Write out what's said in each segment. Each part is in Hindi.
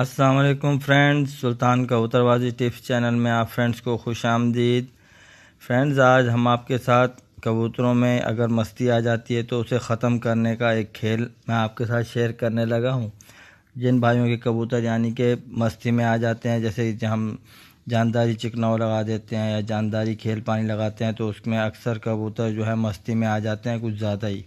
अस्सलाम वालेकुम फ्रेंड्स सुल्तान का कबूतरबाजी टिप्स चैनल में आप फ्रेंड्स को खुश आमदीद फ्रेंड्स आज हम आपके साथ कबूतरों में अगर मस्ती आ जाती है तो उसे ख़त्म करने का एक खेल मैं आपके साथ शेयर करने लगा हूँ जिन भाइयों के कबूतर यानी कि मस्ती में आ जाते हैं जैसे हम जानदारी चिकनाव लगा देते हैं या जानदारी खेल पानी लगाते हैं तो उसमें अक्सर कबूतर जो है मस्ती में आ जाते हैं कुछ ज़्यादा ही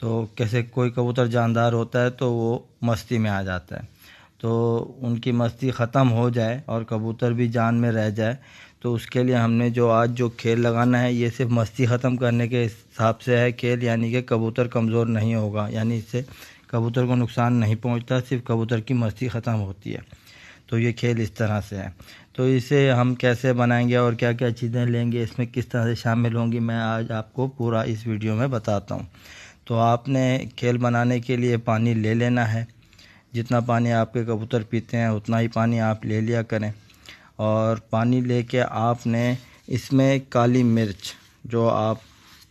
तो कैसे कोई कबूतर जानदार होता है तो वो मस्ती में आ जाता है तो उनकी मस्ती ख़त्म हो जाए और कबूतर भी जान में रह जाए तो उसके लिए हमने जो आज जो खेल लगाना है ये सिर्फ मस्ती ख़त्म करने के हिसाब से है खेल यानी कि कबूतर कमज़ोर नहीं होगा यानी इससे कबूतर को नुकसान नहीं पहुंचता सिर्फ कबूतर की मस्ती ख़त्म होती है तो ये खेल इस तरह से है तो इसे हम कैसे बनाएंगे और क्या क्या चीज़ें लेंगे इसमें किस तरह से शामिल होंगी मैं आज आपको पूरा इस वीडियो में बताता हूँ तो आपने खेल बनाने के लिए पानी ले लेना है जितना पानी आपके कबूतर पीते हैं उतना ही पानी आप ले लिया करें और पानी लेके आपने इसमें काली मिर्च जो आप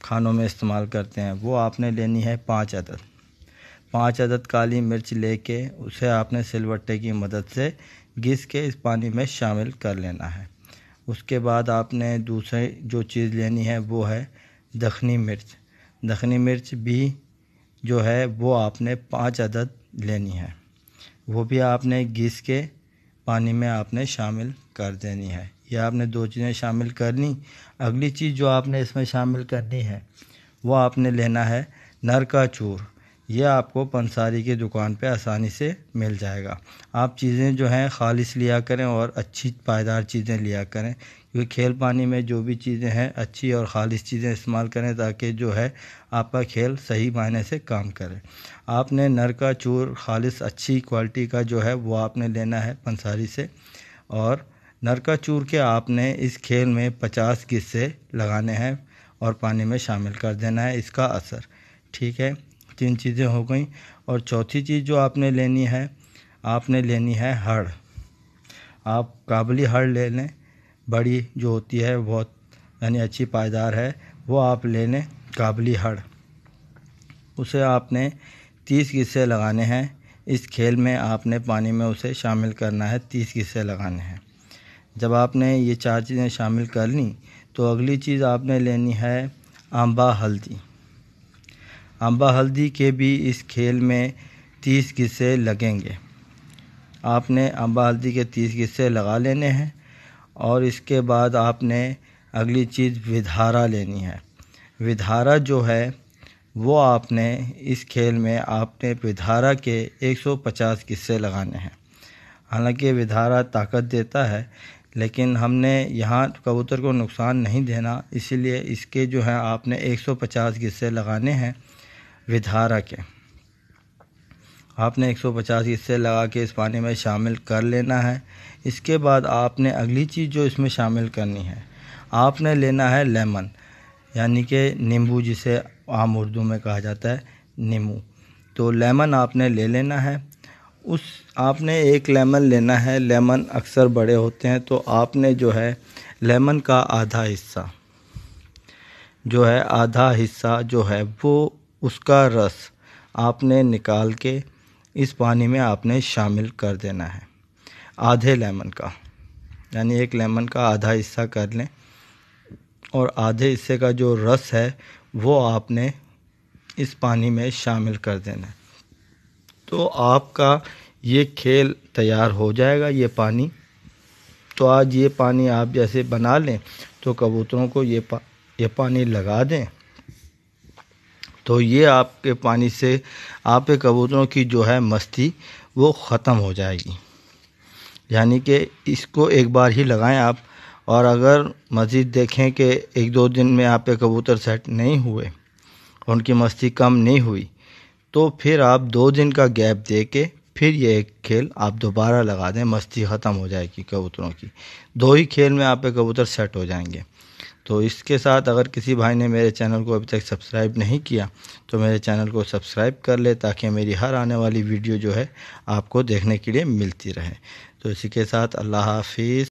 खानों में इस्तेमाल करते हैं वो आपने लेनी है पाँच अदद पाँच अदद काली मिर्च लेके उसे आपने सिलवट्टे की मदद से घिस के इस पानी में शामिल कर लेना है उसके बाद आपने दूसरी जो चीज़ लेनी है वो है दखनी मिर्च दखनी मिर्च भी जो है वो आपने पाँच अदद लेनी है वो भी आपने घिस के पानी में आपने शामिल कर देनी है या आपने दो चीज़ें शामिल करनी अगली चीज़ जो आपने इसमें शामिल करनी है वो आपने लेना है नर का चूर यह आपको पंसारी की दुकान पे आसानी से मिल जाएगा आप चीज़ें जो हैं खालिश लिया करें और अच्छी पायदार चीज़ें लिया करें क्योंकि खेल पानी में जो भी चीज़ें हैं अच्छी और खालिश चीज़ें इस्तेमाल करें ताकि जो है आपका खेल सही मायने से काम करे आपने नर का चूर खालिश अच्छी क्वालिटी का जो है वो आपने लेना है पंसारी से और नर का चूर के आपने इस खेल में पचास किस्से लगाने हैं और पानी में शामिल कर देना है इसका असर ठीक है तीन चीज़ें हो गई और चौथी चीज़ जो आपने लेनी है आपने लेनी है हड़ आप काबली हड़ ले लें बड़ी जो होती है बहुत यानी अच्छी पायदार है वो आप ले लें काबली हड़ उसे आपने तीस किस्से लगाने हैं इस खेल में आपने पानी में उसे शामिल करना है तीस किस्से लगाने हैं जब आपने ये चार चीज़ें शामिल कर ली तो अगली चीज़ आपने लेनी है आंबा हल्दी अम्बा हल्दी के भी इस खेल में तीस किस्से लगेंगे आपने अम्बा हल्दी के तीस किस्से लगा लेने हैं और इसके बाद आपने अगली चीज़ विधारा लेनी है विधारा जो है वो आपने इस खेल में आपने विधारा के 150 किस्से लगाने हैं हालांकि विधारा ताकत देता है लेकिन हमने यहाँ कबूतर को नुकसान नहीं देना इसीलिए इसके जो है आपने 150 किस्से लगाने हैं विधारक है आपने 150 हिस्से लगा के इस पानी में शामिल कर लेना है इसके बाद आपने अगली चीज़ जो इसमें शामिल करनी है आपने लेना है लेमन यानी कि नींबू जिसे आम उर्दू में कहा जाता है नींबू तो लेमन आपने ले लेना है उस आपने एक लेमन लेना है लेमन अक्सर बड़े होते हैं तो आपने जो है लेमन का आधा हिस्सा जो है आधा हिस्सा जो है वो उसका रस आपने निकाल के इस पानी में आपने शामिल कर देना है आधे लेमन का यानी एक लेमन का आधा हिस्सा कर लें और आधे हिस्से का जो रस है वो आपने इस पानी में शामिल कर देना है तो आपका ये खेल तैयार हो जाएगा ये पानी तो आज ये पानी आप जैसे बना लें तो कबूतरों को ये पा ये पानी लगा दें तो ये आपके पानी से आपके कबूतरों की जो है मस्ती वो ख़त्म हो जाएगी यानी कि इसको एक बार ही लगाएं आप और अगर मज़ीद देखें कि एक दो दिन में आपके कबूतर सेट नहीं हुए उनकी मस्ती कम नहीं हुई तो फिर आप दो दिन का गैप दे के फिर ये एक खेल आप दोबारा लगा दें मस्ती ख़त्म हो जाएगी कबूतरों की दो ही खेल में आपके कबूतर सेट हो जाएंगे तो इसके साथ अगर किसी भाई ने मेरे चैनल को अभी तक सब्सक्राइब नहीं किया तो मेरे चैनल को सब्सक्राइब कर ले ताकि मेरी हर आने वाली वीडियो जो है आपको देखने के लिए मिलती रहे तो इसी के साथ अल्लाह हाफिज़